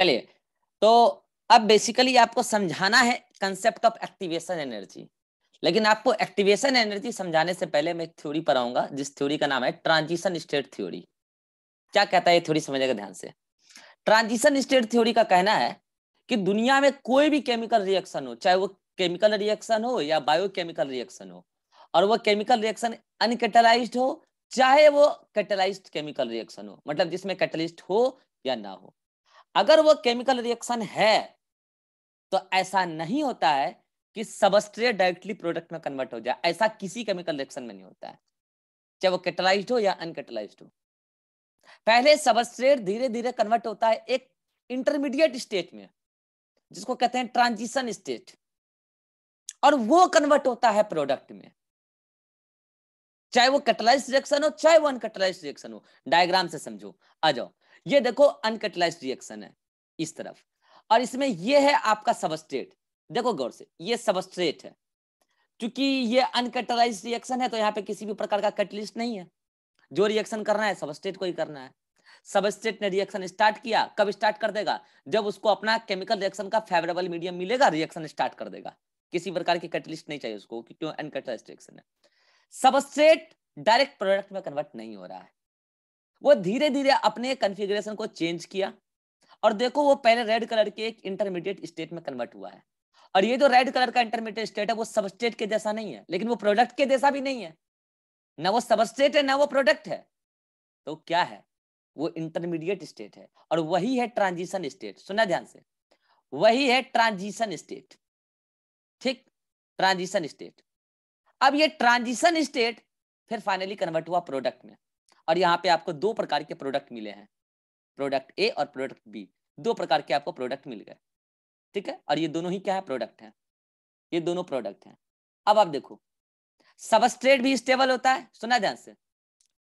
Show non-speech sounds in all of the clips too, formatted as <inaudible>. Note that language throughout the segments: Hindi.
चलिए तो अब बेसिकली आपको समझाना है कंसेप्ट ऑफ एक्टिवेशन एनर्जी लेकिन आपको एक्टिवेशन एनर्जी समझाने से पहले मैं थ्योरी पर आऊंगा जिस थ्योरी का नाम है ट्रांजिशन स्टेट थ्योरी क्या कहता है थ्योरी समझेगा ध्यान से ट्रांजिशन स्टेट थ्योरी का कहना है कि दुनिया में कोई भी केमिकल रिएक्शन हो चाहे वो केमिकल रिएक्शन हो या बायोकेमिकल रिएक्शन हो और वो केमिकल रिएक्शन अनकेटेलाइज हो चाहे वो कैटलाइज्ड केमिकल रिएक्शन हो मतलब जिसमें कैटलिस्ट हो या ना हो अगर वो केमिकल रिएक्शन है तो ऐसा नहीं होता है कि सबस्ट्रेट डायरेक्टली प्रोडक्ट में कन्वर्ट हो जाए ऐसा किसी केमिकल रिएक्शन में नहीं होता है चाहे वो कैटलाइज हो या अनकेटलाइज हो पहले सबस्ट्रेट धीरे धीरे कन्वर्ट होता है एक इंटरमीडिएट स्टेट में जिसको कहते हैं ट्रांजिशन स्टेट और वो कन्वर्ट होता है प्रोडक्ट में चाहे वो कैटलाइज रिएक्शन हो चाहे वो अनकेटलाइज रिएक्शन हो डायग्राम से समझो आ जाओ ये देखो अनकटलाइज रिएक्शन है इस तरफ और इसमें ये है आपका सबस्ट्रेट देखो गौर से ये सबस्ट्रेट है क्योंकि ये अनकटलाइज रिएक्शन है तो यहाँ पे किसी भी प्रकार का कटलिस्ट नहीं है जो रिएक्शन करना है सबस्ट्रेट को ही करना है सबस्ट्रेट ने रिएक्शन स्टार्ट किया कब स्टार्ट कर देगा जब उसको अपना केमिकल रिएक्शन का फेवरेबल मीडियम मिलेगा रिएक्शन स्टार्ट कर देगा किसी प्रकार की कटलिस्ट नहीं चाहिए उसको क्योंकि अनकटलाइज रिएक्शन है सबस्ट्रेट डायरेक्ट प्रोडक्ट में कन्वर्ट नहीं हो रहा है वो धीरे धीरे अपने कन्फिग्रेशन को चेंज किया और देखो वो पहले रेड कलर के एक इंटरमीडिएट स्टेट में कन्वर्ट हुआ है और ये जो रेड कलर का इंटरमीडिएट स्टेट है वो सबस्टेट के जैसा नहीं है लेकिन वो प्रोडक्ट के जैसा भी नहीं है ना वो सबस्टेट है ना वो प्रोडक्ट है तो क्या है वो इंटरमीडिएट स्टेट है और वही है ट्रांजिशन स्टेट सुना ध्यान से वही है ट्रांजिशन स्टेट ठीक ट्रांजिशन स्टेट अब ये ट्रांजिशन स्टेट फिर फाइनली कन्वर्ट हुआ प्रोडक्ट में और यहाँ पे आपको दो प्रकार के प्रोडक्ट मिले हैं प्रोडक्ट ए और प्रोडक्ट बी दो प्रकार के आपको प्रोडक्ट मिल गए ठीक है और ये दोनों ही क्या है प्रोडक्ट है ये दोनों प्रोडक्ट हैं अब आप देखो सबस्ट्रेट भी स्टेबल होता है सुना ध्यान से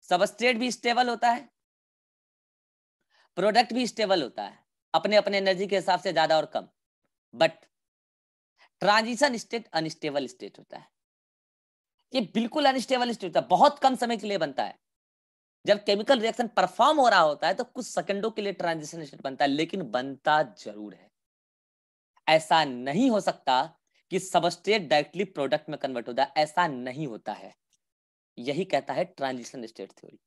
सबस्ट्रेट भी स्टेबल होता है प्रोडक्ट भी स्टेबल होता है अपने अपने एनर्जी के हिसाब से ज्यादा और कम but transition state unstable state होता है ये बिल्कुल अनस्टेबल स्टेट होता है बहुत कम समय के लिए बनता है जब केमिकल रिएक्शन परफॉर्म हो रहा होता है तो कुछ सेकंडों के लिए ट्रांजिशन स्टेट बनता है लेकिन बनता जरूर है ऐसा नहीं हो सकता कि सबस्टेट डायरेक्टली प्रोडक्ट में कन्वर्ट हो जाए ऐसा नहीं होता है यही कहता है ट्रांजिशन स्टेट थ्योरी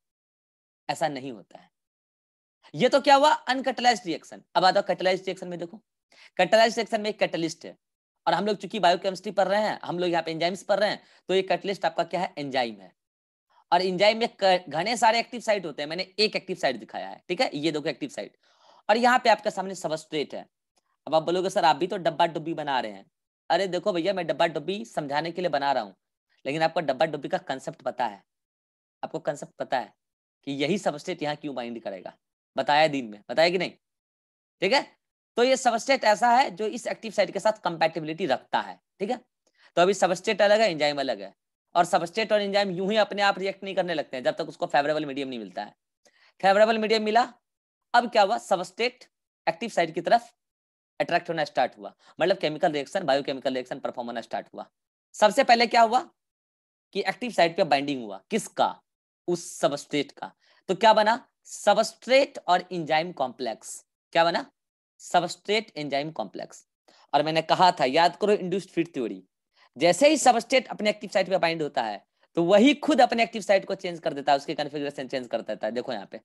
ऐसा नहीं होता है ये तो क्या हुआ अनकटलाइज रिएक्शन अब आता कटलाइज रिएक्शन में देखो कटलाइज रिएक्शन में एक कैटलिस्ट है और हम लोग चूंकि बायोकेमिस्ट्री पढ़ रहे हैं हम लोग यहाँ पे एंजाइम्स पढ़ रहे हैं तो ये कैटलिस्ट आपका क्या है एंजाइम है और इंजाइम में घने सारे एक्टिव साइट होते हैं मैंने एक एक्टिव साइट दिखाया है ठीक है ये दो एक्टिव साइट और यहाँ पे आपके सामने सबस्ट्रेट है अब आप बोलोगे सर आप भी तो डब्बा डुब्बी बना रहे हैं अरे देखो भैया मैं डब्बा डुब्बी समझाने के लिए बना रहा हूँ लेकिन आपको डब्बा डुब्बी का कंसेप्ट पता है आपको कंसेप्ट पता है कि यही सबस्टेट यहाँ क्यों बाइंड करेगा बताया दिन में बताया कि नहीं ठीक है तो ये सबस्टेट ऐसा है जो इस एक्टिव साइट के साथ कंपेटेबिलिटी रखता है ठीक है तो अभी सबस्टेट अलग है इंजाइम अलग है और सबस्टेट और एंजाइम यूं ही अपने आप रिएक्ट नहीं करने लगते हैं जब तक उसको फेवरेबल मीडियम नहीं मिलता है फेवरेबल मीडियम मिला अब क्या हुआ सबस्टेट एक्टिव साइड की तरफ अट्रैक्ट होना स्टार्ट हुआ मतलब chemical reaction biochemical reaction perform होना स्टार्ट हुआ सबसे पहले क्या हुआ कि एक्टिव साइड पे बाइंडिंग हुआ किसका उस सबस्ट्रेट का तो क्या बना सबस्ट्रेट और एंजाइम कॉम्प्लेक्स क्या बना सबस्ट्रेट एंजाइम कॉम्प्लेक्स और मैंने कहा था याद करो इंड्यूस्ड फीड थ्योरी जैसे ही सबस्टेट अपने एक्टिव साइट पे बाइंड होता है तो वही खुद अपने एक्टिव साइट को चेंज कर देता है उसके कन्फिग्रेशन चेंज कर देता है देखो यहाँ पे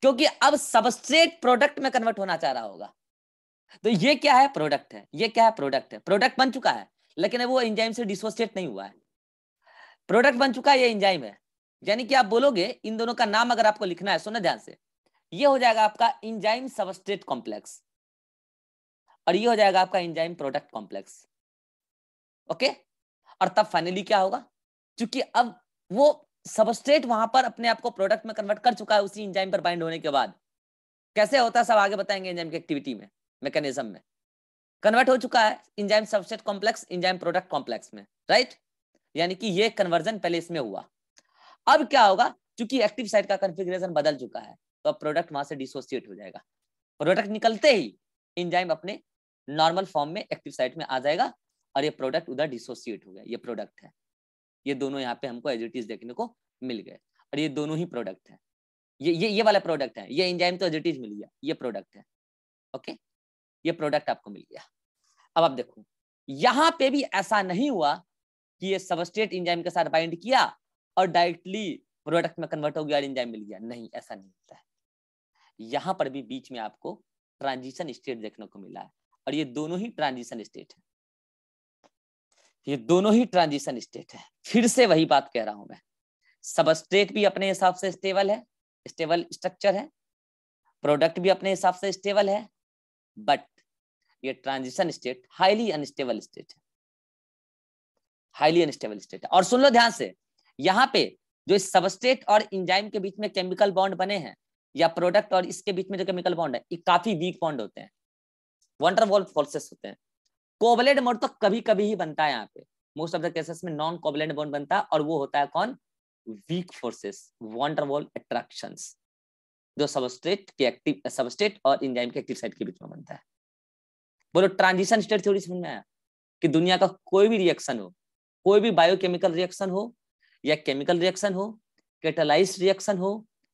क्योंकि अब सबस्ट्रेट प्रोडक्ट में कन्वर्ट होना चाह रहा होगा तो ये क्या है प्रोडक्ट है ये क्या है प्रोडक्ट है प्रोडक्ट बन चुका है लेकिन वो इंजाइम से डिसोसिएट नहीं हुआ है प्रोडक्ट बन चुका है ये इंजाइम है यानी कि आप बोलोगे इन दोनों का नाम अगर आपको लिखना है सुनो ध्यान से ये हो जाएगा आपका इंजाइम सबस्ट्रेट कॉम्प्लेक्स और ये हो जाएगा आपका इंजाइम प्रोडक्ट कॉम्प्लेक्स ओके और तब फाइनली क्या होगा क्योंकि अब वो सबस्ट्रेट वहां पर अपने आप को प्रोडक्ट में कन्वर्ट कर चुका है उसी इंजाइम पर बाइंड होने के बाद कैसे होता है सब आगे बताएंगे इंजाइम की एक्टिविटी में मैकेनिज्म में कन्वर्ट हो चुका है enzyme substrate complex enzyme product complex में राइट यानी कि ये कन्वर्जन पहले इसमें हुआ अब क्या होगा क्योंकि एक्टिव साइट का कन्फिग्रेशन बदल चुका है तो अब प्रोडक्ट वहां से डिसोसिएट हो जाएगा प्रोडक्ट निकलते ही इंजाइम अपने नॉर्मल फॉर्म में एक्टिव साइट में आ जाएगा और ये प्रोडक्ट उधर डिसोसिएट हो गया ये प्रोडक्ट है ये दोनों यहाँ पे हमको एजिटीज देखने को मिल गए और ये दोनों ही प्रोडक्ट है ये ये ये वाला प्रोडक्ट है ये एंजाइम तो एजिटीज मिल गया ये प्रोडक्ट है ओके ये प्रोडक्ट आपको मिल गया अब आप देखो यहाँ पे भी ऐसा नहीं हुआ कि ये सबस्टेट इंजाइम के साथ बाइंड किया और डायरेक्टली प्रोडक्ट में कन्वर्ट हो गया और इंजाइम मिल गया नहीं ऐसा नहीं होता है यहाँ पर भी बीच में आपको ट्रांजिशन स्टेट देखने को मिला है और ये दोनों ही ट्रांजिशन स्टेट है ये दोनों ही ट्रांजिशन स्टेट है फिर से वही बात कह रहा हूं मैं सबस्ट्रेट भी अपने हिसाब से स्टेबल है स्टेबल स्ट्रक्चर है प्रोडक्ट भी अपने हिसाब से स्टेबल है बट ये transition state highly unstable state है हाईली अनस्टेबल स्टेट है और सुन लो ध्यान से यहाँ पे जो इस सबस्टेट और इंजाइम के बीच में केमिकल बॉन्ड बने हैं या प्रोडक्ट और इसके बीच में जो केमिकल बॉन्ड है ये काफी वीक बॉन्ड होते हैं वंडरवॉल फोर्सेस होते हैं कोवलेंट बोन तो कभी कभी ही बनता है यहाँ पे मोस्ट ऑफ द केसेस में नॉन कोवलेंट बोन बनता है और वो होता है कौन वीक फोर्सेस वॉन्टरवॉल अट्रैक्शन जो सबस्टेट के एक्टिव सबस्टेट और इंजाइम के एक्टिव साइड के बीच में बनता है बोलो ट्रांजिशन स्टेट थ्योरी समझ में आया कि दुनिया का कोई भी रिएक्शन हो कोई भी बायोकेमिकल रिएक्शन हो या केमिकल रिएक्शन हो कैटलाइज रिएक्शन हो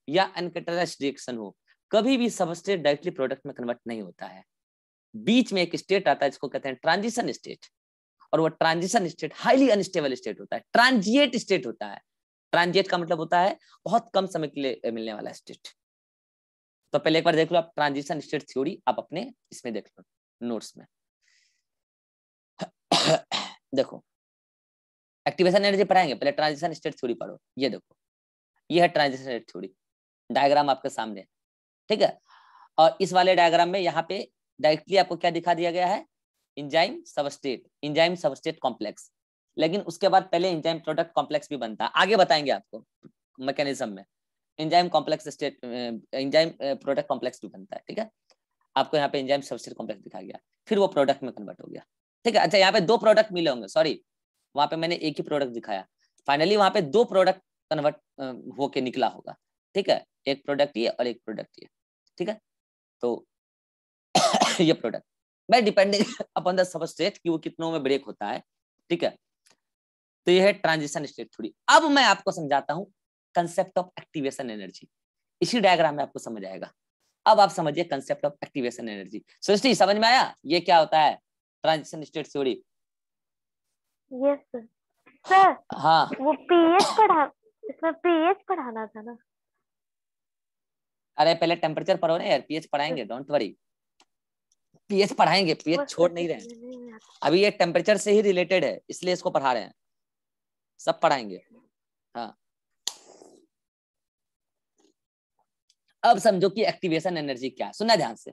या अनकेटलाइज रिएक्शन हो कभी भी सबस्टेट डायरेक्टली प्रोडक्ट में कन्वर्ट नहीं होता है बीच में एक स्टेट आता है जिसको कहते हैं ट्रांजिशन स्टेट और वो transition state highly unstable state होता है ट्रांजिएट स्टेट होता है ट्रांजिएट का मतलब होता है बहुत कम समय के लिए मिलने वाला स्टेट तो पहले एक बार देख लो आप ट्रांजिशन स्टेट थ्योरी आप अपने इसमें देख लो नोट्स में <coughs> देखो एक्टिवेशन एनर्जी पढ़ाएंगे पहले ट्रांजिशन स्टेट थ्योरी पढ़ो ये देखो ये है ट्रांजिशन स्टेट थ्योरी डायग्राम आपके सामने ठीक है और इस वाले डायग्राम में यहाँ पे डायरेक्टली आपको क्या दिखा दिया गया है enzyme substrate enzyme substrate complex लेकिन उसके बाद पहले इंजाइम प्रोडक्ट कॉम्प्लेक्स भी बनता है आगे बताएंगे आपको मैकेनिज्म में enzyme complex state enzyme product complex भी बनता है ठीक है आपको यहाँ पे इंजाइम सबस्टेट कॉम्प्लेक्स दिखा गया फिर वो प्रोडक्ट में कन्वर्ट हो गया ठीक है अच्छा यहाँ पे दो प्रोडक्ट मिले होंगे सॉरी वहां पे मैंने एक ही प्रोडक्ट दिखाया फाइनली वहां पे दो प्रोडक्ट कन्वर्ट होके निकला होगा ठीक है एक प्रोडक्ट ये और एक प्रोडक्ट ये ठीक है तो ये प्रोडक्ट मैं depending upon the substrate कि वो कितनों में ब्रेक होता है ठीक है तो ये है ट्रांजिशन स्टेट थोड़ी अब मैं आपको समझाता हूँ कंसेप्ट ऑफ एक्टिवेशन एनर्जी इसी डायग्राम में आपको समझ आएगा अब आप समझिए concept of activation energy Srishti समझ में आया ये क्या होता है ट्रांजिशन स्टेट थोड़ी यस सर सर हाँ वो पीएच पढ़ा इसमें पीएच पढ़ाना था ना अरे पहले टेम्परेचर पढ़ो ना यार पीएच पढ़ाएंगे डोंट वरी पीएच पढ़ाएंगे पीएच छोड़ नहीं रहे हैं अभी ये टेम्परेचर से ही रिलेटेड है इसलिए इसको पढ़ा रहे हैं सब पढ़ाएंगे हाँ अब समझो कि एक्टिवेशन एनर्जी क्या है सुना ध्यान से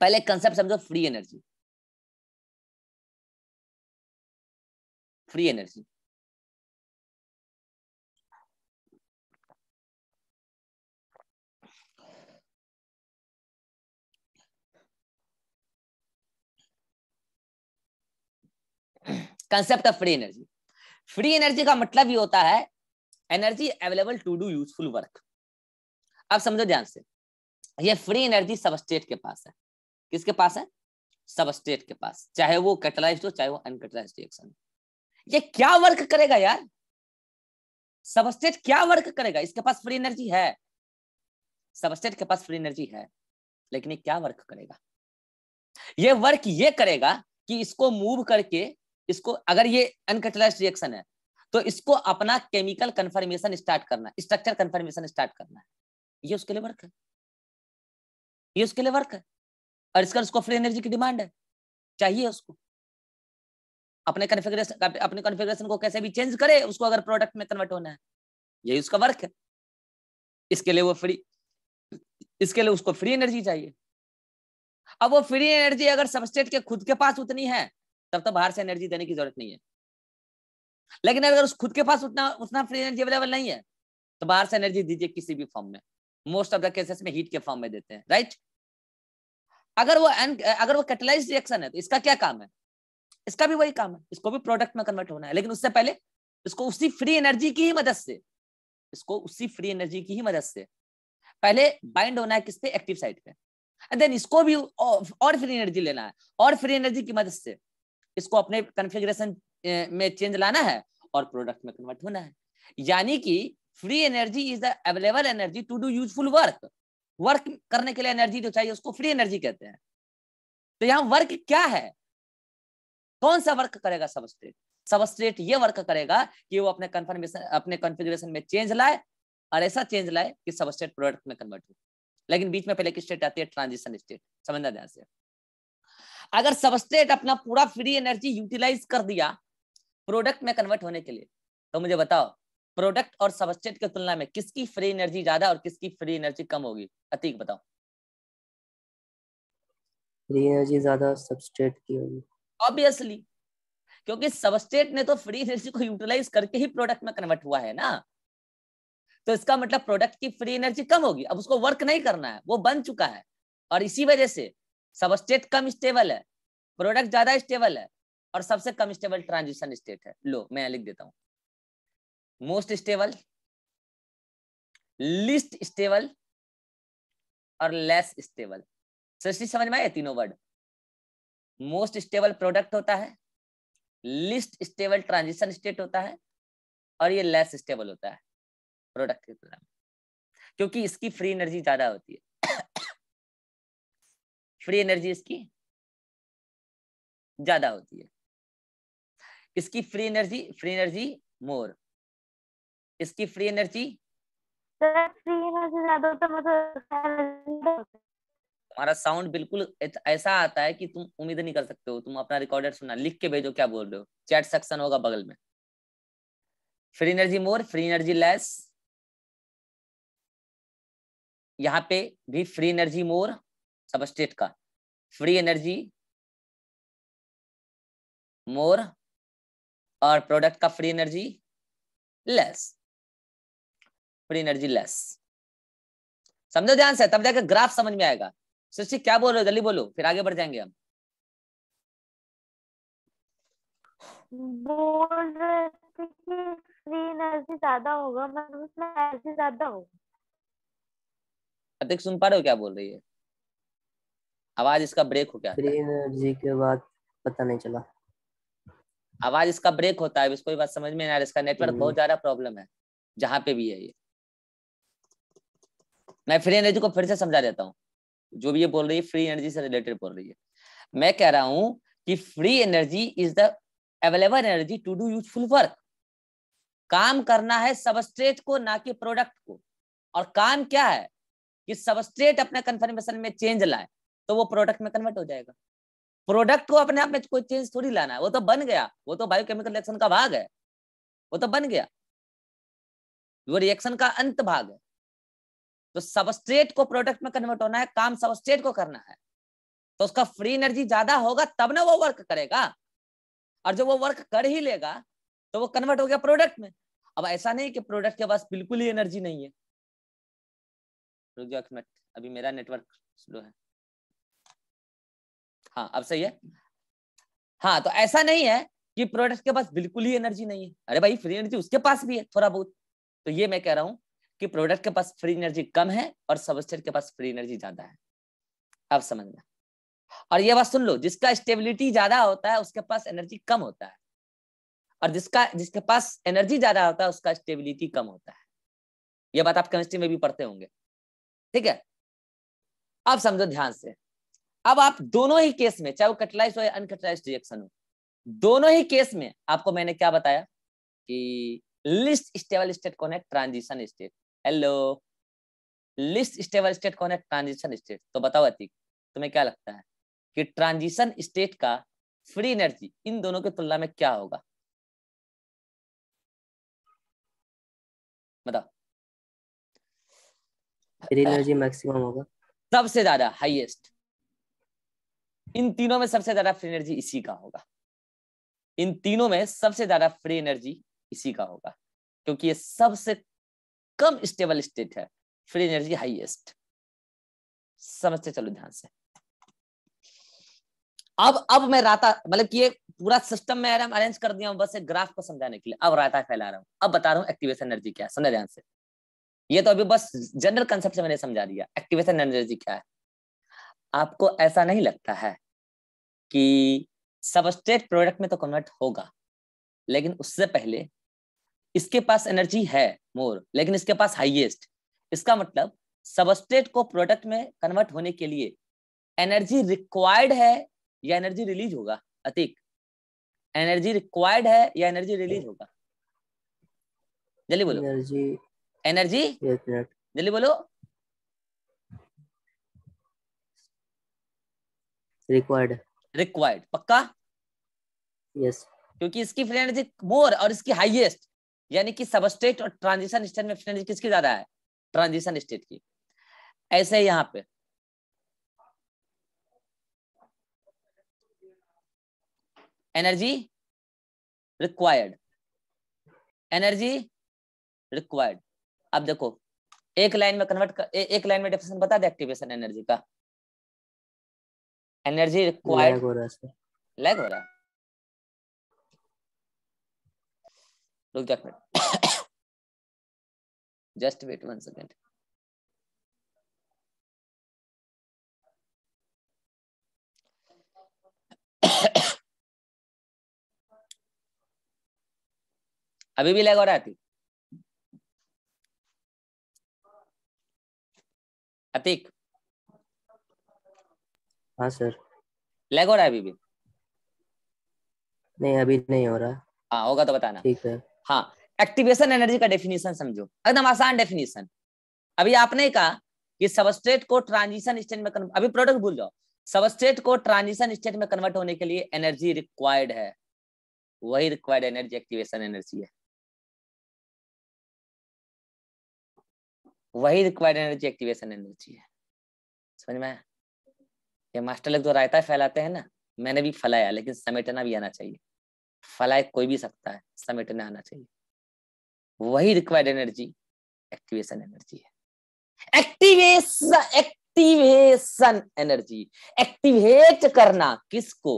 पहले कंसेप्ट समझो free energy free energy concept of free energy free energy का मतलब ये होता है energy available to do useful work अब समझो ध्यान से ये फ्री एनर्जी सबस्टेट के पास है किसके पास है सबस्टेट के पास चाहे वो कैटलाइज्ड हो चाहे वो अनकैटलाइज रिएक्शन ये क्या वर्क करेगा यार सबस्टेट क्या वर्क करेगा इसके पास फ्री एनर्जी है सबस्टेट के पास फ्री एनर्जी है लेकिन ये क्या वर्क करेगा ये वर्क ये करेगा कि इसको मूव करके इसको अगर ये अनकटलाइज रिएक्शन है तो इसको अपना केमिकल कंफर्मेशन स्टार्ट करना स्ट्रक्चर कंफर्मेशन स्टार्ट करना है ये उसके लिए वर्क है ये उसके लिए वर्क है और इसका उसको फ्री एनर्जी की डिमांड है चाहिए उसको अपने कन्फिग्रेशन अपने कन्फिग्रेशन को कैसे भी चेंज करे उसको अगर प्रोडक्ट में कन्वर्ट होना है यही उसका वर्क है इसके लिए वो फ्री इसके लिए उसको फ्री एनर्जी चाहिए अब वो फ्री एनर्जी अगर सबस्टेट के खुद के पास उतनी है तब तक तो बाहर से एनर्जी देने की जरूरत नहीं है लेकिन अगर उस खुद के पास उतना उतना फ्री एनर्जी अवेलेबल नहीं है तो बाहर से एनर्जी दीजिए किसी भी फॉर्म में मोस्ट ऑफ द केसेस में हीट के फॉर्म में देते हैं राइट अगर वो अगर वो कैटलाइज रिएक्शन है तो इसका क्या काम है इसका भी वही काम है इसको भी प्रोडक्ट में कन्वर्ट होना है लेकिन उससे पहले इसको उसी फ्री एनर्जी की ही मदद से इसको उसी फ्री एनर्जी की ही मदद से पहले बाइंड होना है किस पे एक्टिव साइड पे एंड देन इसको भी और फ्री एनर्जी लेना है और फ्री एनर्जी की मदद से इसको अपने कन्फिग्रेशन में चेंज लाना है और प्रोडक्ट में कन्वर्ट होना है यानी कि free energy is the available energy to do useful work work करने के लिए एनर्जी जो चाहिए उसको फ्री एनर्जी कहते हैं तो यहाँ वर्क क्या है कौन सा वर्क करेगा सबस्ट्रेट सबस्ट्रेट ये वर्क करेगा कि वो अपने कन्फर्मेशन अपने कॉन्फ़िगरेशन में चेंज लाए और ऐसा चेंज लाए कि सबस्ट्रेट प्रोडक्ट में कन्वर्ट हो लेकिन बीच में पहले की स्टेट आती है ट्रांजिशन स्टेट समझना ध्यान से अगर सबस्टेट अपना पूरा फ्री एनर्जी यूटिलाइज कर दिया प्रोडक्ट में कन्वर्ट होने के लिए तो मुझे बताओ प्रोडक्ट और सबस्टेट की तुलना में किसकी फ्री एनर्जी ज्यादा और किसकी फ्री एनर्जी कम होगी अतीक बताओ फ्री एनर्जी ज्यादा सबस्टेट की होगी ऑब्वियसली क्योंकि सबस्टेट ने तो फ्री एनर्जी को यूटिलाइज करके ही प्रोडक्ट में कन्वर्ट हुआ है ना तो इसका मतलब प्रोडक्ट की फ्री एनर्जी कम होगी अब उसको वर्क नहीं करना है वो बन चुका है और इसी वजह से सबस्टेट कम स्टेबल है प्रोडक्ट ज्यादा स्टेबल है और सबसे कम स्टेबल ट्रांजिशन स्टेट है लो मैं लिख देता हूं मोस्ट स्टेबल लिस्ट स्टेबल और लेस स्टेबल सृष्टि समझ में आए तीनों वर्ड मोस्ट स्टेबल प्रोडक्ट होता है लिस्ट स्टेबल ट्रांजिशन स्टेट होता है और ये लेस स्टेबल होता है प्रोडक्ट की तुलना में क्योंकि इसकी फ्री एनर्जी ज्यादा होती है फ्री एनर्जी इसकी ज्यादा होती है इसकी free energy free energy more इसकी फ्री एनर्जी हमारा मतलब साउंड बिल्कुल ऐसा आता है कि तुम उम्मीद नहीं कर सकते हो तुम अपना रिकॉर्डर सुना लिख के भेजो क्या बोल रहे हो चैट सेक्शन होगा बगल में free energy more free energy less यहाँ पे भी फ्री एनर्जी मोर सबस्टेट का फ्री एनर्जी मोर और प्रोडक्ट का free energy less free energy less समझो ध्यान से तब जाकर ग्राफ समझ में आएगा सृष्टि क्या बोल रहे हो जल्दी बोलो फिर आगे बढ़ जाएंगे हम बोल रहे थे कि फ्री एनर्जी ज्यादा होगा मतलब उसमें एनर्जी ज्यादा होगा अधिक सुन पा रहे हो क्या बोल रही है आवाज इसका ब्रेक हो गया फ्री एनर्जी के बाद पता नहीं चला आवाज इसका ब्रेक होता है इसको बात समझ में नहीं आ रहा इसका नेटवर्क hmm. बहुत ज्यादा प्रॉब्लम है जहां पे भी है ये मैं फ्री एनर्जी को फिर से समझा देता हूँ जो भी ये बोल रही है फ्री एनर्जी से रिलेटेड बोल रही है मैं कह रहा हूं कि free energy is the available energy to do useful work काम करना है सबस्ट्रेट को ना कि प्रोडक्ट को और काम क्या है कि सबस्ट्रेट अपने कन्फर्मेशन में चेंज लाए तो वो प्रोडक्ट में कन्वर्ट हो जाएगा प्रोडक्ट को अपने आप में कोई चेंज थोड़ी लाना है वो तो बन गया वो तो बायोकेमिकल रिएक्शन का भाग है वो तो बन गया वो रिएक्शन का अंत भाग है तो सबस्ट्रेट को प्रोडक्ट में कन्वर्ट होना है काम सबस्ट्रेट को करना है तो उसका फ्री एनर्जी ज्यादा होगा तब ना वो वर्क करेगा और जब वो वर्क कर ही लेगा तो वो कन्वर्ट हो गया प्रोडक्ट में अब ऐसा नहीं कि प्रोडक्ट के पास बिल्कुल ही एनर्जी नहीं है रुक जाओ अभी मेरा नेटवर्क स्लो है हाँ अब सही है हाँ तो ऐसा नहीं है कि प्रोडक्ट के पास बिल्कुल ही एनर्जी नहीं है अरे भाई फ्री एनर्जी उसके पास भी है थोड़ा बहुत तो ये मैं कह रहा हूं कि प्रोडक्ट के पास फ्री एनर्जी कम है और सबस्टेट के पास फ्री एनर्जी ज्यादा है अब समझना और ये बात सुन लो जिसका स्टेबिलिटी ज्यादा होता है उसके पास एनर्जी कम होता है और जिसका जिसके पास एनर्जी ज्यादा होता है उसका स्टेबिलिटी कम होता है यह बात आप केमिस्ट्री में भी पढ़ते होंगे ठीक है अब समझो ध्यान से अब आप दोनों ही केस में चाहे वो कटलाइज हो या अनकटलाइज रिएक्शन हो दोनों ही केस में आपको मैंने क्या बताया कि लिस्ट स्टेबल स्टेट कौन है transition state hello least stable state कौन है ट्रांजिशन स्टेट तो बताओ अतीक तुम्हें क्या लगता है कि ट्रांजिशन स्टेट का फ्री एनर्जी इन दोनों की तुलना में क्या होगा बताओ फ्री एनर्जी मैक्सिमम होगा सबसे ज्यादा हाईएस्ट इन तीनों में सबसे ज्यादा फ्री एनर्जी इसी का होगा इन तीनों में सबसे ज्यादा फ्री एनर्जी इसी का होगा क्योंकि ये सबसे कम स्टेबल स्टेट है फ्री एनर्जी हाईएस्ट समझते चलो ध्यान से अब अब मैं राता मतलब कि ये पूरा सिस्टम में अरेंज कर दिया हूं बस एक ग्राफ को समझाने के लिए अब राता फैला रहा हूं अब बता रहा हूं एक्टिवेशन एनर्जी क्या है समझा ध्यान से ये तो अभी बस जनरल कंसेप्ट से मैंने समझा दिया एक्टिवेशन एनर्जी क्या है आपको ऐसा नहीं लगता है कि सबस्ट्रेट प्रोडक्ट में तो कन्वर्ट होगा लेकिन उससे पहले इसके पास एनर्जी है मोर लेकिन इसके पास हाईएस्ट इसका मतलब सबस्ट्रेट को प्रोडक्ट में कन्वर्ट होने के लिए एनर्जी रिक्वायर्ड है या एनर्जी रिलीज होगा अतीक एनर्जी रिक्वायर्ड है या एनर्जी रिलीज होगा जल्दी बोलो एनर्जी एनर्जी जल्दी बोलो रिक्वायर्ड रिक्वायर्ड पक्का यस क्योंकि इसकी फ्री एनर्जी मोर और इसकी हाईएस्ट यानी कि सबस्टेट और ट्रांजिशन स्टेट में फ्री एनर्जी किसकी ज्यादा है ट्रांजिशन स्टेट की ऐसे है यहाँ पे एनर्जी रिक्वायर्ड एनर्जी रिक्वायर्ड अब देखो एक लाइन में कन्वर्ट एक लाइन में डेफिनेशन बता दे एक्टिवेशन एनर्जी का एनर्जी रिक्वायर्ड हो रहा है लैग हो रहा है रुक जा minute just wait one second अभी भी लैग हो रहा है अतीक हाँ सर लैग हो रहा है अभी भी नहीं अभी नहीं हो रहा हाँ होगा तो बताना ठीक है हाँ एक्टिवेशन एनर्जी का डेफिनेशन समझो एकदम आसान डेफिनेशन अभी आपने कहा कि सबस्ट्रेट को ट्रांजिशन स्टेट में कन्वर्ट अभी प्रोडक्ट भूल जाओ सबस्ट्रेट को ट्रांजिशन स्टेट में कन्वर्ट होने के लिए एनर्जी रिक्वायर्ड है वही रिक्वायर्ड एनर्जी एक्टिवेशन एनर्जी है वही रिक्वायर्ड एनर्जी एक्टिवेशन एनर्जी है समझ में आया या मास्टर लोग तो रायता फैलाते हैं ना मैंने भी फैलाया लेकिन समेटना भी आना चाहिए फैलाए कोई भी सकता है समेटना आना चाहिए वही रिक्वायर्ड एनर्जी एक्टिवेशन एनर्जी है एक्टिवेशन एक्टिवेशन एनर्जी एक्टिवेट करना किसको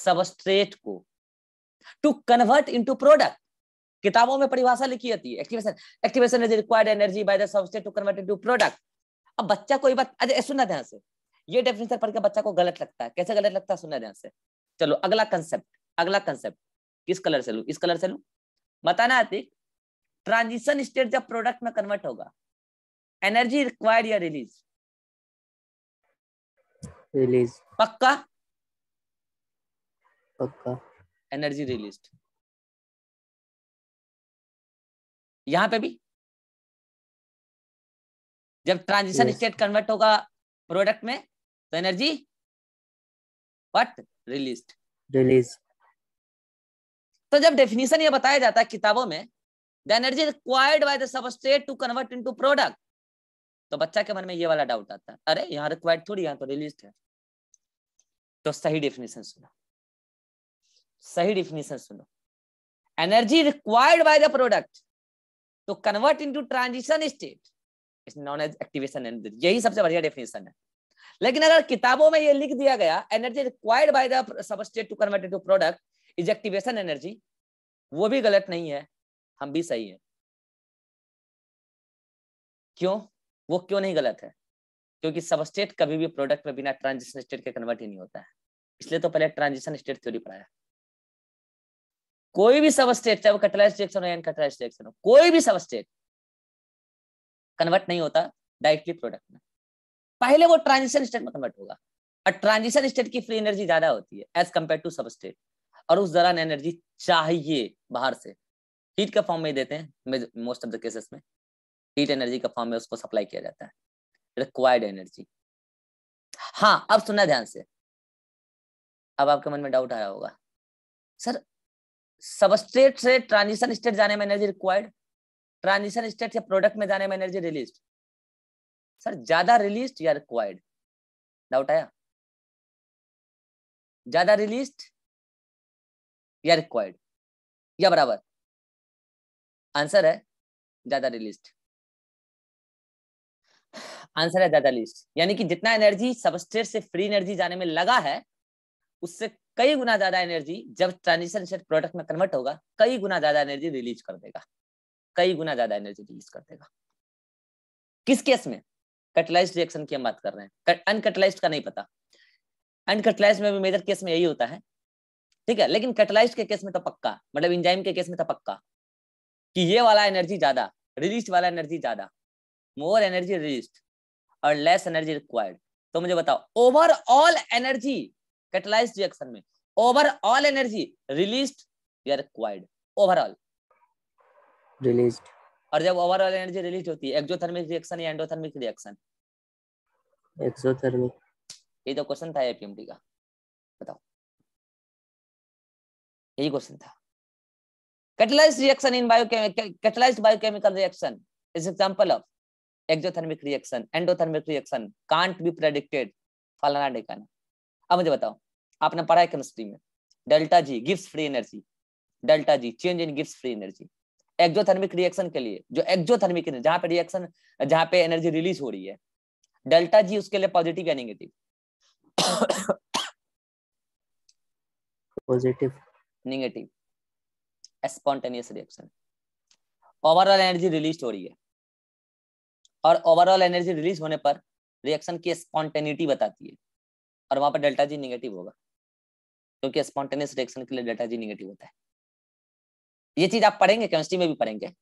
सबस्ट्रेट को टू कन्वर्ट इनटू प्रोडक्ट किताबों में परिभाषा लिखी होती है activation activation is required energy by the substrate to convert into product अब बच्चा कोई बात अरे सुनना ध्यान से ये डेफिनेशन पढ़ के बच्चा को गलत लगता है कैसे गलत लगता है सुना ध्यान से चलो अगला कंसेप्ट अगला कंसेप्ट किस कलर से लू इस कलर से लू बताना आतिक ट्रांजिशन स्टेट जब प्रोडक्ट में कन्वर्ट होगा एनर्जी रिक्वायर्ड या रिलीज रिलीज पक्का पक्का एनर्जी रिलीज यहां पे भी जब ट्रांजिशन स्टेट कन्वर्ट होगा प्रोडक्ट में तो एनर्जी वट रिलीज रिलीज तो जब डेफिनेशन ये बताया जाता है किताबों में the energy required by the substrate to convert into product तो बच्चा के मन में ये वाला डाउट आता है अरे यहाँ रिक्वायर्ड थोड़ी यहाँ तो रिलीज है तो सही डेफिनेशन सुनो सही डेफिनेशन सुनो energy required by the product to convert into transition state is known as activation energy यही सबसे बढ़िया डेफिनेशन है लेकिन अगर किताबों में ये लिख दिया गया energy required by the substrate to convert into product is activation energy वो भी गलत नहीं है हम भी सही है क्यों वो क्यों नहीं गलत है क्योंकि सबस्टेट कभी भी प्रोडक्ट में बिना ट्रांजिशन स्टेट के कन्वर्ट ही नहीं होता है इसलिए तो पहले ट्रांजिशन स्टेट थ्योरी पढ़ाया कोई भी सबस्टेट चाहे वो कैटलाइज रिएक्शन हो या कैटलाइज रिएक्शन हो कोई भी सबस्टेट कन्वर्ट नहीं होता डायरेक्टली प्रोडक्ट में पहले वो ट्रांजिशन स्टेट में कन्वर्ट होगा और ट्रांजिशन स्टेट की फ्री एनर्जी ज्यादा होती है as compare to substrate और उस दौरान एनर्जी चाहिए बाहर से हीट का फॉर्म में देते हैं मोस्ट ऑफ द केसेस में हीट एनर्जी का फॉर्म में उसको सप्लाई किया जाता है रिक्वायर्ड एनर्जी हाँ अब सुना ध्यान से अब आपके मन में डाउट आया होगा सर सबस्टेट से ट्रांजिशन स्टेट जाने में एनर्जी रिक्वायर्ड ट्रांजिशन स्टेट से प्रोडक्ट में जाने में एनर्जी रिलीज्ड सर ज्यादा रिलीज्ड या रिक्वायर्ड डाउट आया ज्यादा रिलीज्ड या रिक्वायर्ड या बराबर आंसर है ज्यादा रिलीज्ड आंसर है ज्यादा रिलीज यानी कि जितना एनर्जी सबस्टेट से फ्री एनर्जी जाने में लगा है उससे कई गुना ज्यादा एनर्जी जब ट्रांजिशन सेट प्रोडक्ट में कन्वर्ट होगा कई गुना ज्यादा एनर्जी रिलीज कर देगा कई गुना ज्यादा एनर्जी रिलीज कर देगा किस केस में कटलाइज रिएक्शन की हम बात कर रहे हैं अनकटलाइज का नहीं पता अनकटलाइज में भी मेजर केस में यही होता है ठीक है लेकिन कटलाइज के केस में तो पक्का मतलब इंजाइम के केस में तो पक्का कि ये वाला एनर्जी ज्यादा रिलीज वाला एनर्जी ज्यादा मोर एनर्जी रिलीज और लेस एनर्जी रिक्वायर्ड तो मुझे बताओ ओवरऑल एनर्जी कैटलाइज रिएक्शन में ओवरऑल एनर्जी रिलीज या रिक्वायर्ड ओवरऑल रिलीज्ड और जब ओवरऑल एनर्जी रिलीज होती है एक्सोथर्मिक रिएक्शन या एंडोथर्मिक रिएक्शन एक्सोथर्मिक ये तो क्वेश्चन था एपीएमडी का बताओ यही क्वेश्चन था catalysed reaction in biochemical catalysed biochemical reaction is example of exothermic reaction endothermic reaction can't be predicted फलाना डेकाना अब मुझे बताओ आपने पढ़ा है केमिस्ट्री में delta G gives free energy delta G change in gives free energy exothermic reaction के लिए जो एक्जोथर्मिक जहां पे रिएक्शन जहां पे एनर्जी रिलीज हो रही है डेल्टा जी उसके लिए पॉजिटिव या negative positive negative spontaneous reaction overall energy release हो रही है और ओवरऑल एनर्जी रिलीज होने पर रिएक्शन की स्पॉन्टेनिटी बताती है और वहां पर डेल्टा जी निगेटिव होगा क्योंकि स्पॉन्टेनियस रिएक्शन के लिए डेल्टा जी निगेटिव होता है ये चीज आप पढ़ेंगे केमिस्ट्री में भी पढ़ेंगे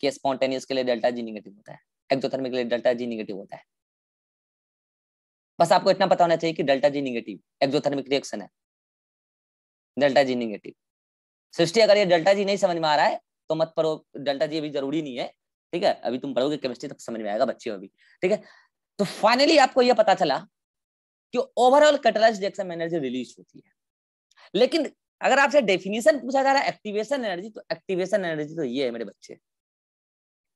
कि स्पॉन्टेनियस के लिए डेल्टा जी निगेटिव होता है एक्जोथर्मिक के लिए डेल्टा जी निगेटिव होता है बस आपको इतना पता होना चाहिए कि delta G negative exothermic reaction है डेल्टा जी निगेटिव सृष्टि अगर ये डेल्टा जी नहीं समझ में आ रहा है तो मत पढ़ो डेल्टा जी अभी जरूरी नहीं है ठीक है अभी तुम पढ़ोगे केमिस्ट्री तक समझ में आएगा बच्चे अभी ठीक है तो फाइनली आपको यह पता चला कि ओवरऑल कैटलाइज रिएक्शन में एनर्जी रिलीज होती है लेकिन अगर आपसे डेफिनेशन पूछा जा रहा है एक्टिवेशन एनर्जी तो एक्टिवेशन एनर्जी तो ये है मेरे बच्चे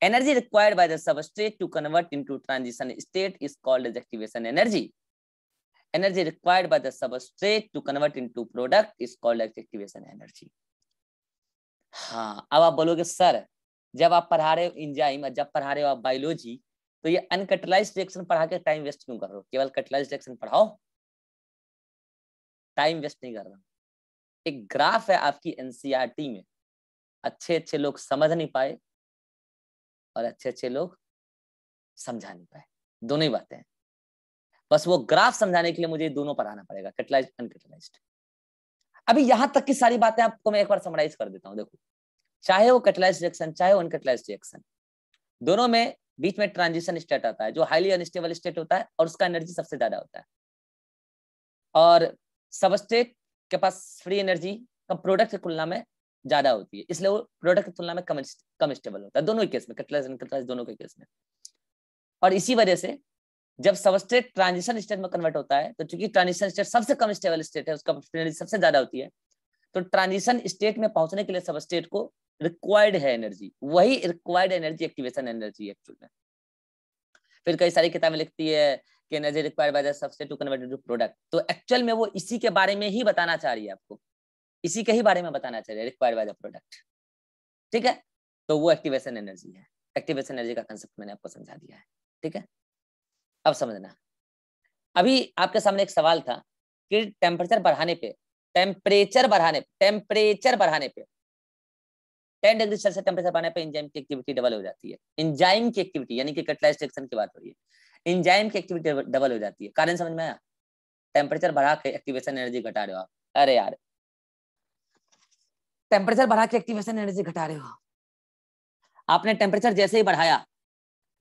energy required by the substrate to convert into transition state is called as activation energy energy required by the substrate to convert into product is called as activation energy हाँ अब आप बोलोगे सर जब आप पढ़ा रहे हो इंजाइम जब पढ़ा रहे हो आप बायोलॉजी तो ये अनकटलाइज रिएक्शन पढ़ा के टाइम वेस्ट क्यों कर रहे हो केवल कटलाइज रिएक्शन पढ़ाओ टाइम वेस्ट नहीं कर रहा एक ग्राफ है आपकी एनसीईआरटी e में अच्छे अच्छे लोग समझ नहीं पाए और अच्छे अच्छे लोग समझा नहीं पाए दोनों ही बातें बस वो ग्राफ समझाने के लिए मुझे दोनों पर आना पड़ेगा कैटलाइज अनकेटलाइज अभी यहां तक की सारी बातें आपको मैं एक बार समराइज कर देता हूँ देखो चाहे वो कैटलाइज रिएक्शन चाहे वो अनकेटलाइज रिएक्शन दोनों में बीच में ट्रांजिशन स्टेट आता है जो हाईली अनस्टेबल स्टेट होता है और उसका एनर्जी सबसे ज्यादा होता है और सबस्टेट के पास फ्री एनर्जी कम प्रोडक्ट की तुलना में ज्यादा होती है इसलिए वो प्रोडक्ट की तुलना में कम कम स्टेबल होता है दोनों केस में कैटलाइज एंड दोनों के केस में और इसी वजह से जब सबस्टेट ट्रांजिशन स्टेट में कन्वर्ट होता है तो चूंकि ट्रांजिशन स्टेट सबसे कम स्टेबल स्टेट है उसका एनर्जी सबसे ज्यादा होती है तो ट्रांजिशन स्टेट में पहुंचने के लिए सबस्टेट को रिक्वायर्ड है एनर्जी वही required energy activation energy actual में फिर कई सारी किताबें लिखती है कि energy required by the substrate to convert to product तो एक्चुअल में वो इसी के बारे में ही बताना चाह रही है आपको इसी के ही बारे में बताना चाह रही है रिक्वायर्ड बाय द प्रोडक्ट ठीक है तो वो एक्टिवेशन एनर्जी है एक्टिवेशन एनर्जी का कंसेप्ट मैंने आपको समझा दिया है ठीक है अब समझना अभी आपके सामने एक सवाल था कि टेम्परेचर बढ़ाने पे टेम्परेचर बढ़ाने टेम्परेचर बढ़ाने पे टेन डिग्री सेल्सियस टेम्परेचर बढ़ाने पे इंजाइम की एक्टिविटी डबल हो जाती है इंजाइम की एक्टिविटी यानी कि कटलाइज एक्शन की बात हो रही है इंजाइम की एक्टिविटी डबल हो जाती है कारण समझ में आया टेम्परेचर बढ़ा के एक्टिवेशन एनर्जी घटा रहे हो अरे यार टेम्परेचर बढ़ा के एक्टिवेशन एनर्जी घटा रहे हो आपने टेम्परेचर जैसे ही बढ़ाया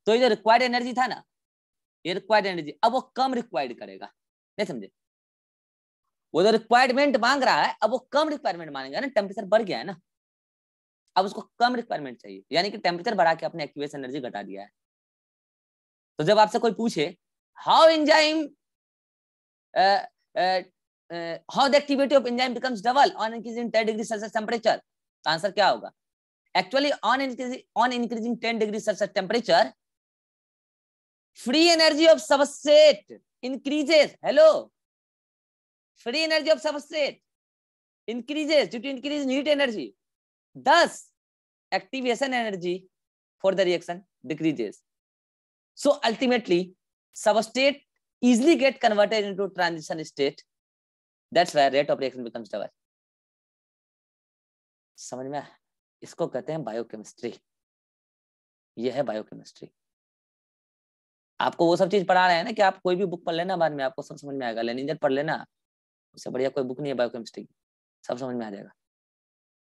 तो ये जो रिक्वायर्ड एनर्जी था ना ये रिक्वायर्ड एनर्जी अब वो कम रिक्वायर्ड करेगा नहीं समझे वो जो रिक्वायरमेंट मांग रहा है अब वो कम रिक्वायरमेंट मांगेगा ना टेम्परेचर बढ़ गया है ना अब उसको कम रिक्वायरमेंट चाहिए यानी कि टेम्परेचर बढ़ा के अपने एक्टिवेशन एनर्जी घटा दिया है तो जब आपसे कोई पूछे how enzyme how the activity of enzyme becomes double on increasing ten degree Celsius temperature तो आंसर क्या होगा actually on increasing on increasing ten degree Celsius temperature free energy of substrate increases hello free energy of substrate increases due to increase in heat energy. Thus, activation energy for the reaction So ultimately, substrate easily get converted into transition state. That's why rate of reaction becomes double. समझ में इसको कहते हैं बायोकेमिस्ट्री ये है बायोकेमिस्ट्री आपको वो सब चीज पढ़ा रहे हैं ना कि आप कोई भी बुक पढ़ लेना बाद में आपको सब समझ में आएगा जब पढ़ लेना उससे बढ़िया कोई बुक नहीं है बायोकेमिस्ट्री की सब समझ में आ जाएगा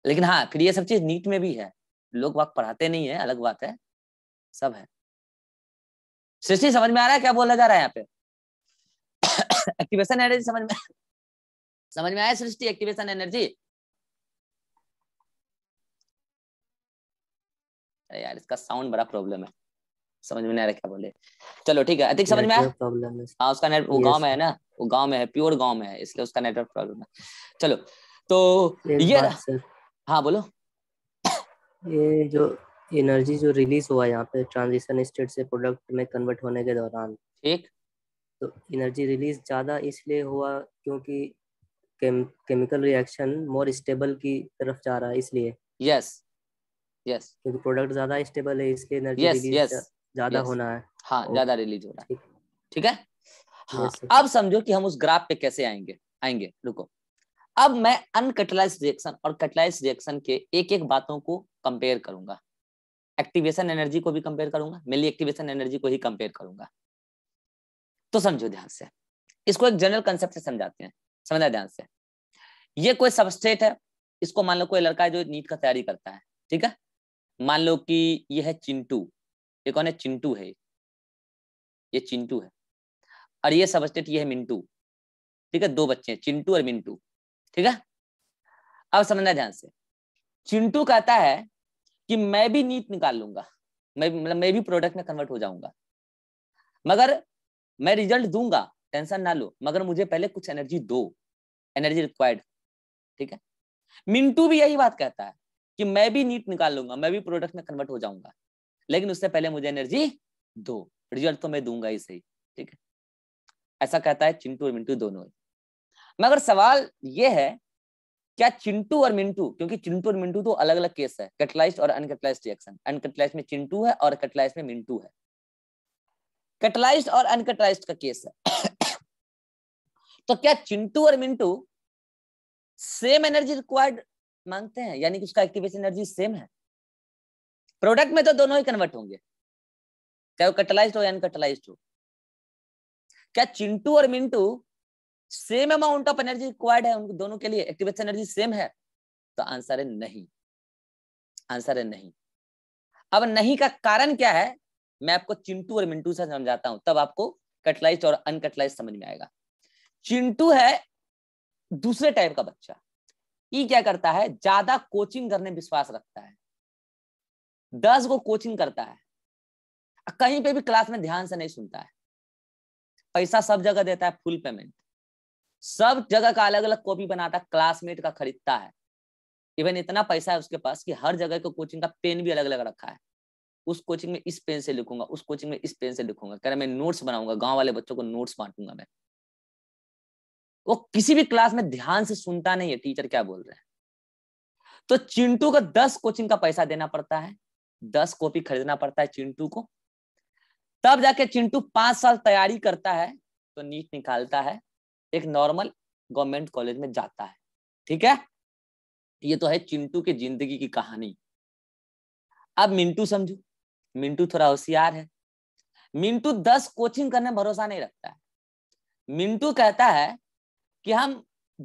लेकिन हाँ फिर ये सब चीज नीट में भी है लोग वाक पढ़ाते नहीं है अलग बात है सब है सृष्टि समझ में आ रहा है क्या बोला जा रहा है यहाँ पे एक्टिवेशन एनर्जी समझ में समझ में आया सृष्टि एक्टिवेशन एनर्जी अरे यार इसका साउंड बड़ा प्रॉब्लम है समझ में नहीं आ रहा क्या बोले चलो ठीक है अधिक समझ में आया हाँ, उसका नेट वो गांव में है ना वो गांव में है प्योर गांव में है इसलिए उसका नेटवर्क प्रॉब्लम है चलो तो ये हाँ बोलो ये जो एनर्जी जो रिलीज हुआ यहाँ पे ट्रांजिशन स्टेट से प्रोडक्ट में कन्वर्ट होने के दौरान ठीक तो एनर्जी रिलीज ज़्यादा इसलिए हुआ क्योंकि केमिकल रिएक्शन मोर स्टेबल की तरफ जा रहा है इसलिए यस यस क्योंकि प्रोडक्ट ज़्यादा स्टेबल है इसलिए एनर्जी yes, रिलीज yes, ज़्यादा yes. होना है हाँ ज़्यादा रिलीज हो रहा है ठीक है हाँ अब समझो कि हम उस ग्राफ पे कैसे आएंगे आएंगे रुको अब मैं अनकटलाइज रिएक्शन और कटलाइज रिएक्शन के एक एक बातों को कंपेयर करूंगा एक्टिवेशन एनर्जी को भी कंपेयर करूंगा मेनली एक्टिवेशन एनर्जी को ही कंपेयर करूंगा तो समझो ध्यान से इसको एक जनरल कंसेप्ट से समझाते हैं समझा ध्यान से ये कोई सबस्टेट है इसको मान लो कोई लड़का है जो नीट का तैयारी करता है ठीक है मान लो कि यह है चिंटू ये कौन है चिंटू है ये चिंटू है और ये सबस्टेट ये है मिंटू ठीक है दो बच्चे हैं चिंटू और मिंटू ठीक है अब समझना ध्यान से चिंटू कहता है कि मैं भी नीट निकाल लूंगा मैं मतलब मैं भी प्रोडक्ट में कन्वर्ट हो जाऊंगा मगर मैं रिजल्ट दूंगा टेंशन ना लो मगर मुझे पहले कुछ एनर्जी दो एनर्जी रिक्वायर्ड ठीक है मिंटू भी यही बात कहता है कि मैं भी नीट निकाल लूंगा मैं भी प्रोडक्ट में कन्वर्ट हो जाऊंगा लेकिन उससे पहले मुझे एनर्जी दो रिजल्ट तो मैं दूंगा ही सही ठीक है ऐसा कहता है चिंटू और मिंटू दोनों मगर सवाल यह है क्या चिंटू और मिंटू क्योंकि चिंटू और मिंटू तो अलग अलग केस है कैटलाइज और अनकटलाइज रिएक्शन अनकटलाइज में चिंटू है और कैटलाइज में मिंटू है कैटलाइज और अनकटलाइज का केस है <coughs> तो क्या चिंटू और मिंटू सेम एनर्जी रिक्वायर्ड मांगते हैं यानी कि उसका एक्टिवेशन एनर्जी सेम है प्रोडक्ट में तो दोनों ही कन्वर्ट होंगे चाहे वो कटलाइज हो या अनकटलाइज हो क्या चिंटू और Mintu same amount of energy required है उन दोनों के लिए एक्टिवेशन एनर्जी सेम है तो आंसर है नहीं आंसर है नहीं अब नहीं का कारण क्या है मैं आपको चिंटू और मिंटू से समझाता हूं तब आपको कटलाइज और अनकटलाइज समझ में आएगा चिंटू है दूसरे टाइप का बच्चा ये क्या करता है ज्यादा कोचिंग करने विश्वास रखता है दस को कोचिंग करता है कहीं पे भी क्लास में ध्यान से नहीं सुनता है पैसा सब जगह देता है फुल पेमेंट सब जगह का अलग अलग कॉपी बनाता क्लासमेट का खरीदता है इवन इतना पैसा है उसके पास कि हर जगह के कोचिंग का पेन भी अलग अलग रखा है उस कोचिंग में इस पेन से लिखूंगा उस कोचिंग में इस पेन से लिखूंगा कह रहा मैं नोट्स बनाऊंगा गांव वाले बच्चों को नोट्स बांटूंगा मैं वो किसी भी क्लास में ध्यान से सुनता नहीं है टीचर क्या बोल रहे हैं तो चिंटू को दस कोचिंग का पैसा देना पड़ता है दस कॉपी खरीदना पड़ता है चिंटू को तब जाके चिंटू पांच साल तैयारी करता है तो नीट निकालता है एक नॉर्मल गवर्नमेंट कॉलेज में जाता है ठीक है ये तो है चिंटू के जिंदगी की कहानी अब मिंटू समझो मिंटू थोड़ा होशियार है मिंटू दस कोचिंग करने भरोसा नहीं रखता है मिंटू कहता है कि हम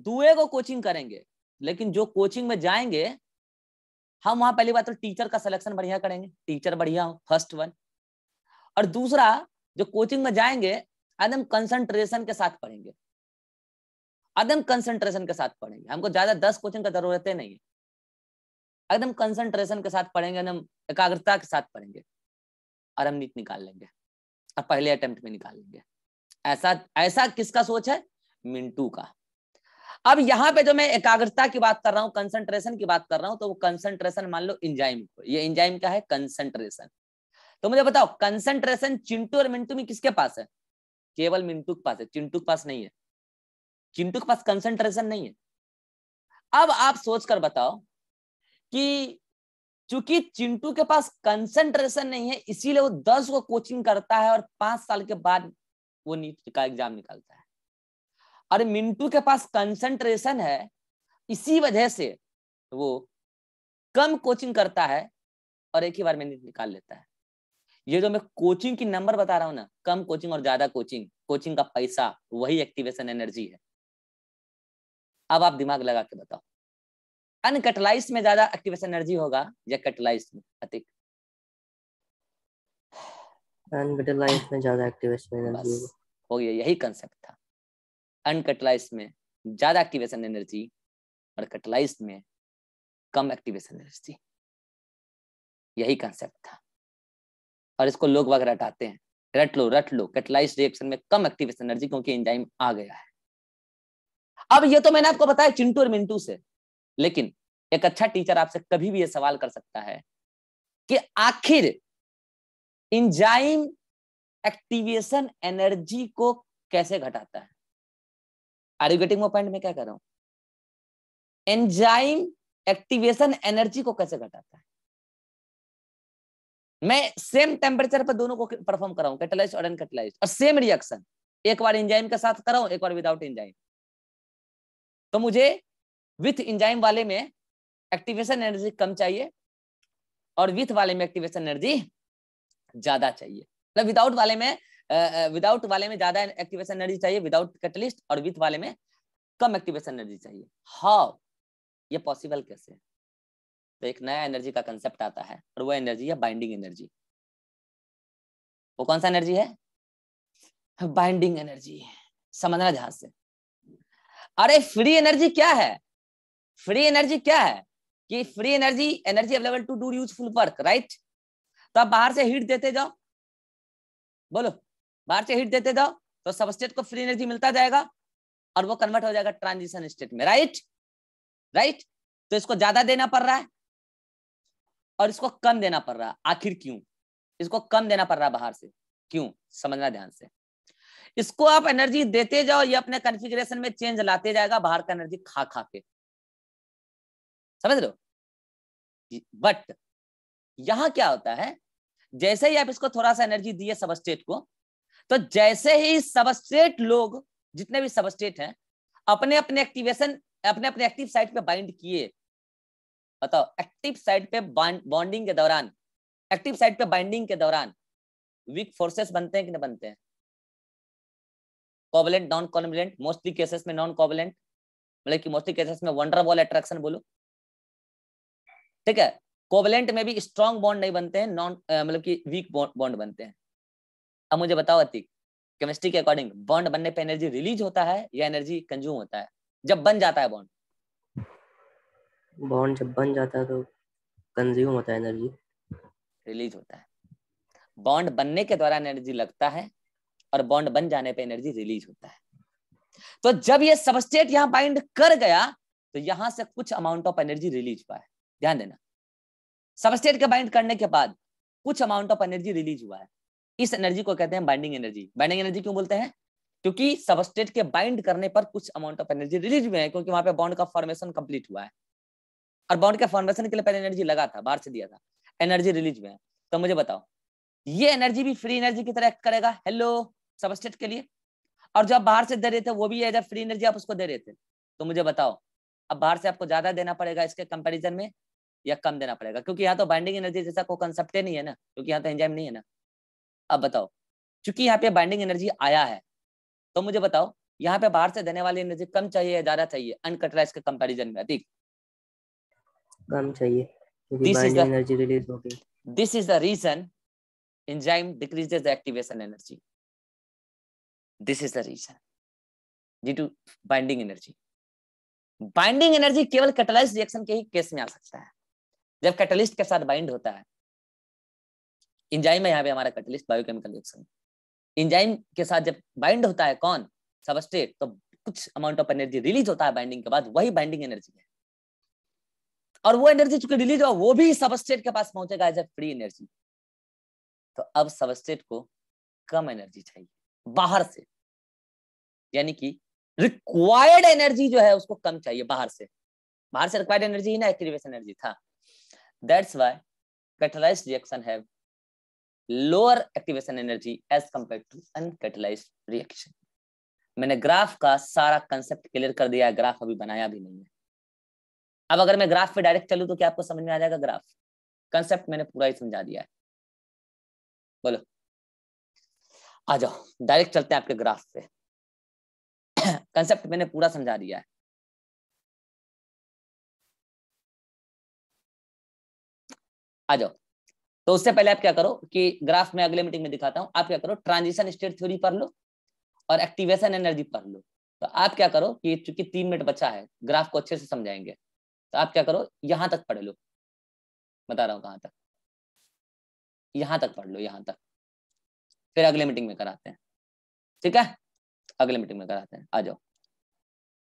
दुए को कोचिंग करेंगे लेकिन जो कोचिंग में जाएंगे हम वहां पहली बात तो टीचर का सिलेक्शन बढ़िया करेंगे टीचर बढ़िया हो फर्स्ट वन और दूसरा जो कोचिंग में जाएंगे एकदम कंसंट्रेशन के साथ पढ़ेंगे एकदम कंसंट्रेशन के साथ पढ़ेंगे हमको ज्यादा दस क्वेश्चन का जरूरत नहीं है एकदम कंसंट्रेशन के साथ पढ़ेंगे एकदम एकाग्रता के साथ पढ़ेंगे और हम नीट निकाल लेंगे और पहले अटेम्प्ट में निकाल लेंगे ऐसा ऐसा किसका सोच है मिंटू का अब यहाँ पे जो मैं एकाग्रता की बात कर रहा हूँ कंसंट्रेशन की बात कर रहा हूँ तो वो कंसंट्रेशन मान लो इंजाइम को ये इंजाइम क्या है कंसंट्रेशन तो मुझे बताओ कंसंट्रेशन चिंटू और मिंटू में किसके पास है केवल मिंटू के पास है चिंटू के पास नहीं है चिंटू के पास कंसंट्रेशन नहीं है अब आप सोच कर बताओ कि चूंकि चिंटू के पास कंसंट्रेशन नहीं है इसीलिए वो दस को कोचिंग करता है और पांच साल के बाद वो नीट का एग्जाम निकालता है और मिंटू के पास कंसंट्रेशन है इसी वजह से वो कम कोचिंग करता है और एक ही बार में नीट निकाल लेता है ये जो मैं कोचिंग की नंबर बता रहा हूं ना कम कोचिंग और ज्यादा कोचिंग कोचिंग का पैसा वही एक्टिवेशन एनर्जी है अब आप दिमाग लगा के बताओ अनकटलाइज में ज्यादा एक्टिवेशन एनर्जी होगा या कटलाइज में अतिक अनकटलाइज में ज्यादा एक्टिवेशन एनर्जी हो गया यही कंसेप्ट था अनकटलाइज में ज्यादा एक्टिवेशन एनर्जी और कटलाइज में कम एक्टिवेशन एनर्जी यही कंसेप्ट था और इसको लोग वगैरह हटाते हैं रट लो रट लो कैटलाइज रिएक्शन में कम एक्टिवेशन एनर्जी क्योंकि एंजाइम आ गया है अब ये तो मैंने आपको बताया चिंटू और मिंटू से लेकिन एक अच्छा टीचर आपसे कभी भी ये सवाल कर सकता है कि आखिर इंजाइम एक्टिवेशन एनर्जी को कैसे घटाता है आर यू गेटिंग पॉइंट में क्या कर रहा हूं एंजाइम एक्टिवेशन एनर्जी को कैसे घटाता है मैं सेम टेम्परेचर पर दोनों को परफॉर्म कराऊं कैटलाइज और अनकैटलाइज और सेम रिएक्शन एक बार इंजाइम के साथ कराऊं एक बार विदाउट इंजाइम तो मुझे विथ इंजाइम वाले में एक्टिवेशन एनर्जी कम चाहिए और विथ वाले में एक्टिवेशन एनर्जी ज्यादा चाहिए मतलब विदाउट वाले में विदाउट वाले में ज्यादा एक्टिवेशन एनर्जी चाहिए विदाउट कैटलिस्ट और विथ वाले में कम एक्टिवेशन एनर्जी चाहिए हाउ ये पॉसिबल कैसे तो एक नया एनर्जी का कंसेप्ट आता है और वो एनर्जी है बाइंडिंग एनर्जी वो कौन सा एनर्जी है बाइंडिंग एनर्जी समझना जहाज से अरे फ्री एनर्जी क्या है फ्री एनर्जी क्या है कि free energy energy available to do useful work right तो आप बाहर से हीट देते जाओ बोलो बाहर से हीट देते जाओ तो सब स्टेट को फ्री एनर्जी मिलता जाएगा और वो कन्वर्ट हो जाएगा ट्रांजिशन स्टेट में राइट राइट तो इसको ज्यादा देना पड़ रहा है और इसको कम देना पड़ रहा है आखिर क्यों इसको कम देना पड़ रहा है बाहर से क्यों समझना ध्यान से इसको आप एनर्जी देते जाओ ये अपने कन्फिग्रेशन में चेंज लाते जाएगा बाहर का एनर्जी खा खा के समझ लो बट यहां क्या होता है जैसे ही आप इसको थोड़ा सा एनर्जी दिए सबस्टेट को तो जैसे ही सबस्टेट लोग जितने भी सबस्टेट हैं अपने अपने एक्टिवेशन अपने अपने एक्टिव साइट पे बाइंड किए बताओ एक्टिव साइट पे बॉन्डिंग के दौरान एक्टिव साइट पे बाइंडिंग के दौरान वीक फोर्सेस बनते हैं कि नहीं बनते हैं covalent non covalent mostly cases में नॉन कोवलेंट मतलब कि मोस्टली केसेस में वंडर वॉल अट्रैक्शन बोलो ठीक है कोवलेंट में भी स्ट्रॉन्ग बॉन्ड नहीं बनते हैं नॉन मतलब कि वीक बॉन्ड बनते हैं अब मुझे बताओ अतिक केमिस्ट्री के अकॉर्डिंग बॉन्ड बनने पे एनर्जी रिलीज होता है या एनर्जी कंज्यूम होता है जब बन जाता है बॉन्ड बॉन्ड जब बन जाता है तो कंज्यूम होता है एनर्जी रिलीज होता है बॉन्ड बनने के द्वारा एनर्जी लगता है और बॉन्ड बन जाने पे एनर्जी रिलीज होता है तो जब ये सबस्टेट यहां बाइंड कर गया तो यहां से कुछ अमाउंट ऑफ एनर्जी रिलीज हुआ है ध्यान देना सबस्टेट के बाइंड करने के बाद कुछ अमाउंट ऑफ एनर्जी रिलीज हुआ है इस एनर्जी को कहते हैं बाइंडिंग एनर्जी बाइंडिंग एनर्जी क्यों बोलते हैं क्योंकि सबस्टेट के बाइंड करने पर कुछ अमाउंट ऑफ एनर्जी रिलीज हुए हैं क्योंकि वहां पे बॉन्ड का फॉर्मेशन कंप्लीट हुआ है और बॉन्ड के फॉर्मेशन के लिए पहले एनर्जी लगा था बाहर से दिया था एनर्जी रिलीज हुए हैं तो मुझे बताओ ये एनर्जी भी फ्री एनर्जी की तरह एक्ट करेगा हेलो सबस्टेट के लिए और जो आप बाहर से दे रहे थे वो भी एज ए फ्री एनर्जी आप उसको दे रहे थे तो मुझे बताओ अब बाहर से आपको ज्यादा देना पड़ेगा इसके कंपेरिजन में या कम देना पड़ेगा क्योंकि यहाँ तो बाइंडिंग एनर्जी जैसा कोई कंसेप्ट नहीं है ना क्योंकि यहाँ तो एंजाइम नहीं है ना अब बताओ चूंकि यहाँ पे बाइंडिंग एनर्जी आया है तो मुझे बताओ यहाँ पे बाहर से देने वाली एनर्जी कम चाहिए या ज्यादा चाहिए अनकटराइज के कंपेरिजन में अधिक कम चाहिए this is the reason enzyme decreases the activation energy. This is the reason due to binding energy. binding energy केवल कैटलाइज reaction के ही केस में आ सकता है जब catalyst के साथ bind होता है enzyme है यहाँ पे हमारा catalyst biochemical reaction enzyme के साथ जब bind होता है कौन substrate तो कुछ amount of energy release होता है binding के बाद वही binding energy है और वो एनर्जी चूंकि रिलीज हुआ वो भी सबस्टेट के पास पहुंचेगा एज ए फ्री एनर्जी तो अब सबस्टेट को कम एनर्जी चाहिए बाहर से यानी कि रिक्वायर्ड एनर्जी जो है उसको कम चाहिए बाहर से बाहर से रिक्वायर्ड एनर्जी ही ना एक्टिवेस एनर्जी था दैट्स वाई कैटलाइज रिएक्शन है lower activation energy as compare to uncatalysed reaction मैंने ग्राफ का सारा कंसेप्ट क्लियर कर दिया है ग्राफ अभी बनाया भी नहीं है अब अगर मैं ग्राफ पे डायरेक्ट चलूँ तो क्या आपको समझ में आ जाएगा ग्राफ कंसेप्ट मैंने पूरा ही समझा दिया है बोलो आ जाओ डायरेक्ट चलते हैं आपके ग्राफ पे कंसेप्ट मैंने पूरा समझा दिया है आ जाओ तो उससे पहले आप क्या करो कि ग्राफ में अगले मीटिंग में दिखाता हूं आप क्या करो ट्रांजिशन स्टेट थ्योरी पढ़ लो और एक्टिवेशन एनर्जी पढ़ लो तो आप क्या करो कि चूंकि तीन मिनट बचा है ग्राफ को अच्छे से समझाएंगे तो आप क्या करो यहां तक पढ़ लो बता रहा हूं कहां तक यहां तक पढ़ लो यहां तक फिर अगले मीटिंग में कराते हैं ठीक है अगले मीटिंग में कराते हैं आ जाओ